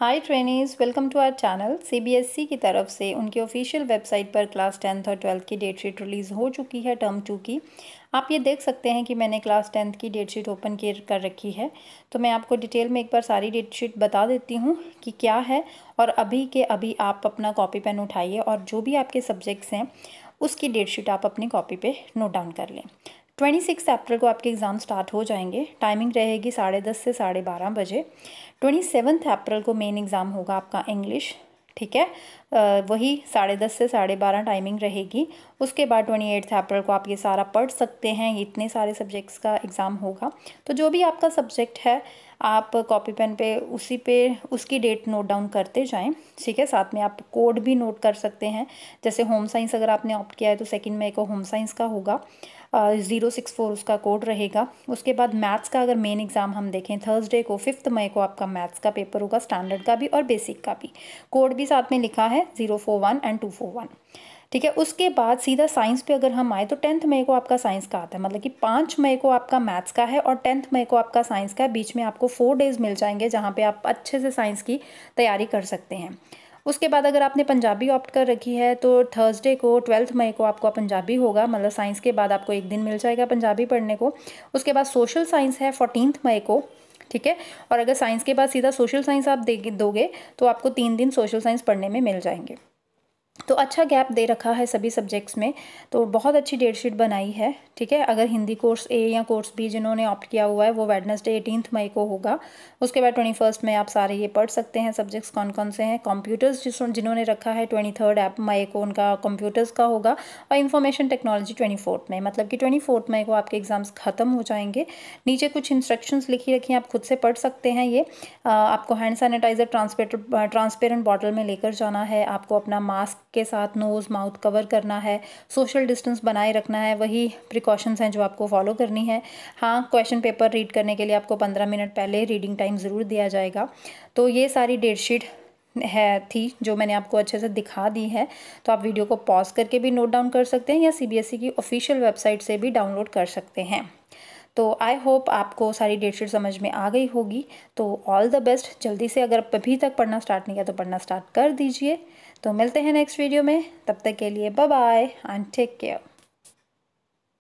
hi trainees welcome to our channel CBSE की तरफ से उनकी ऑफिशियल वेबसाइट पर क्लास टेंथ और ट्वेल्थ की डेट शीट रिलीज़ हो चुकी है टर्म टू की आप ये देख सकते हैं कि मैंने क्लास टेंथ की डेट शीट ओपन कर रखी है तो मैं आपको डिटेल में एक बार सारी डेट शीट बता देती हूँ कि क्या है और अभी के अभी आप अपना कॉपी पेन उठाइए और जो भी आपके सब्जेक्ट्स हैं उसकी डेट शीट आप अपनी कॉपी पर नोट डाउन कर लें ट्वेंटी सिक्स अप्रैल को आपके एग्ज़ाम स्टार्ट हो जाएंगे टाइमिंग रहेगी साढ़े दस से साढ़े बारह बजे ट्वेंटी सेवन्थ अप्रैल को मेन एग्ज़ाम होगा आपका इंग्लिश ठीक है वही साढ़े दस से साढ़े बारह टाइमिंग रहेगी उसके बाद ट्वेंटी एट्थ अप्रैल को आप ये सारा पढ़ सकते हैं इतने सारे सब्जेक्ट्स का एग्ज़ाम होगा तो जो भी आपका सब्जेक्ट है आप कॉपी पेन पे उसी पे उसकी डेट नोट डाउन करते जाएं ठीक है साथ में आप कोड भी नोट कर सकते हैं जैसे होम साइंस अगर आपने ऑप्ट किया है तो सेकेंड मई को होम साइंस का होगा ज़ीरो सिक्स फोर उसका कोड रहेगा उसके बाद मैथ्स का अगर मेन एग्ज़ाम हम देखें थर्सडे को फिफ्थ मई को आपका मैथ्स का पेपर होगा स्टैंडर्ड का भी और बेसिक का भी कोड भी साथ में लिखा है zero four one and two four one ठीक है उसके बाद सीधा साइंस पे अगर हम आए तो टेंथ मई को आपका साइंस का आता है मतलब कि पाँच मई को आपका मैथ्स का है और टेंथ मई को आपका साइंस का है बीच में आपको फोर डेज़ मिल जाएंगे जहाँ पे आप अच्छे से साइंस की तैयारी कर सकते हैं उसके बाद अगर आपने पंजाबी ऑप्ट कर रखी है तो थर्सडे को ट्वेल्थ मई को आपका पंजाबी होगा मतलब साइंस के बाद आपको एक दिन मिल जाएगा पंजाबी पढ़ने को उसके बाद सोशल साइंस है फोर्टीनथ मई को ठीक है और अगर साइंस के बाद सीधा सोशल साइंस आप दे दोगे तो आपको तीन दिन सोशल साइंस पढ़ने में मिल जाएंगे तो अच्छा गैप दे रखा है सभी सब्जेक्ट्स में तो बहुत अच्छी डेट शीट बनाई है ठीक है अगर हिंदी कोर्स ए या कोर्स बी जिन्होंने ऑप्ट किया हुआ है वो वेडनेसडे एटीनथ मई को होगा उसके बाद ट्वेंटी फर्स्ट में आप सारे ये पढ़ सकते हैं सब्जेक्ट्स कौन कौन से हैं कंप्यूटर्स जिस जिन्होंने रखा है ट्वेंटी थर्ड ऐप मई को उनका कंप्यूटर्स का होगा और इन्फॉर्मेशन टेक्नोलॉजी ट्वेंटी फोर्थ में मतलब कि ट्वेंटी फोर्थ मई को आपके एग्जाम्स ख़त्म हो जाएंगे नीचे कुछ इंस्ट्रक्शंस लिखी रखी हैं आप खुद से पढ़ सकते हैं ये आपको हैंड सैनिटाइज़र ट्रांसपेरेंट बॉटल में लेकर जाना है आपको अपना मास्क के साथ नोज़ माउथ कवर करना है सोशल डिस्टेंस बनाए रखना है वही प्रिकॉशंस हैं जो आपको फॉलो करनी है हाँ क्वेश्चन पेपर रीड करने के लिए आपको पंद्रह मिनट पहले रीडिंग टाइम ज़रूर दिया जाएगा तो ये सारी डेट शीट है थी जो मैंने आपको अच्छे से दिखा दी है तो आप वीडियो को पॉज करके भी नोट डाउन कर सकते हैं या सीबीएसई e की ऑफिशियल वेबसाइट से भी डाउनलोड कर सकते हैं तो आई होप आपको सारी डेट शीट समझ में आ गई होगी तो ऑल द बेस्ट जल्दी से अगर अभी तक पढ़ना स्टार्ट नहीं किया तो पढ़ना स्टार्ट कर दीजिए तो मिलते हैं नेक्स्ट वीडियो में तब तक के लिए bye bye and take care